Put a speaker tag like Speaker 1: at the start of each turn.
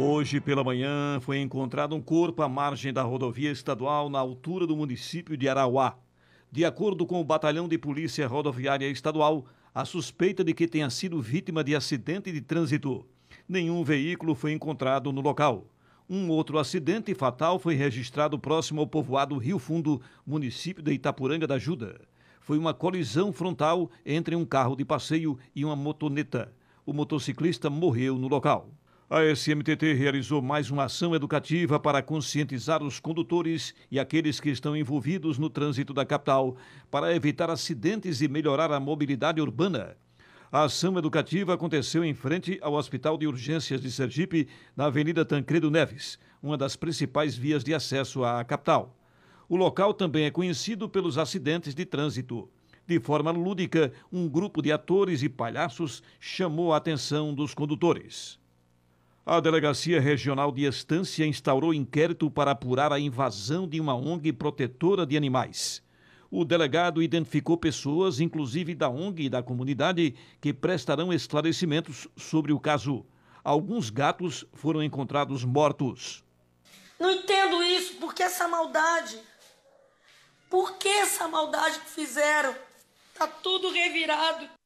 Speaker 1: Hoje pela manhã foi encontrado um corpo à margem da rodovia estadual na altura do município de Arauá. De acordo com o Batalhão de Polícia Rodoviária Estadual, a suspeita de que tenha sido vítima de acidente de trânsito. Nenhum veículo foi encontrado no local. Um outro acidente fatal foi registrado próximo ao povoado Rio Fundo, município de Itapuranga da Ajuda. Foi uma colisão frontal entre um carro de passeio e uma motoneta. O motociclista morreu no local. A SMTT realizou mais uma ação educativa para conscientizar os condutores e aqueles que estão envolvidos no trânsito da capital para evitar acidentes e melhorar a mobilidade urbana. A ação educativa aconteceu em frente ao Hospital de Urgências de Sergipe, na Avenida Tancredo Neves, uma das principais vias de acesso à capital. O local também é conhecido pelos acidentes de trânsito. De forma lúdica, um grupo de atores e palhaços chamou a atenção dos condutores. A Delegacia Regional de Estância instaurou inquérito para apurar a invasão de uma ONG protetora de animais. O delegado identificou pessoas, inclusive da ONG e da comunidade, que prestarão esclarecimentos sobre o caso. Alguns gatos foram encontrados mortos.
Speaker 2: Não entendo isso. Por que essa maldade? Por que essa maldade que fizeram? Tá tudo revirado.